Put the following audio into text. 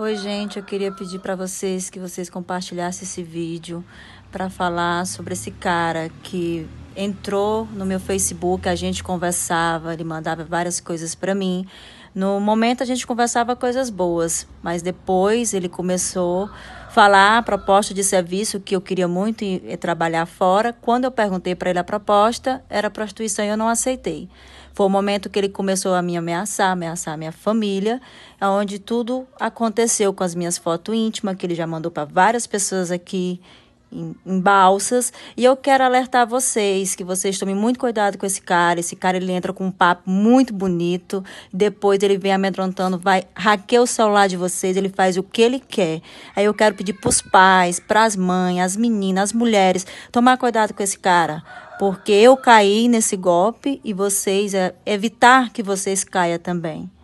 Oi, gente, eu queria pedir para vocês que vocês compartilhassem esse vídeo para falar sobre esse cara que entrou no meu Facebook, a gente conversava, ele mandava várias coisas para mim. No momento a gente conversava coisas boas, mas depois ele começou a falar a proposta de serviço que eu queria muito trabalhar fora. Quando eu perguntei para ele a proposta, era prostituição e eu não aceitei. Foi o momento que ele começou a me ameaçar, ameaçar a minha família, onde tudo aconteceu com as minhas fotos íntimas, que ele já mandou para várias pessoas aqui em, em, balsas. E eu quero alertar vocês que vocês tomem muito cuidado com esse cara. Esse cara ele entra com um papo muito bonito, depois ele vem amedrontando, vai hackear o celular de vocês, ele faz o que ele quer. Aí eu quero pedir pros pais, pras mães, as meninas, as mulheres, tomar cuidado com esse cara. Porque eu caí nesse golpe e vocês, é, evitar que vocês caia também.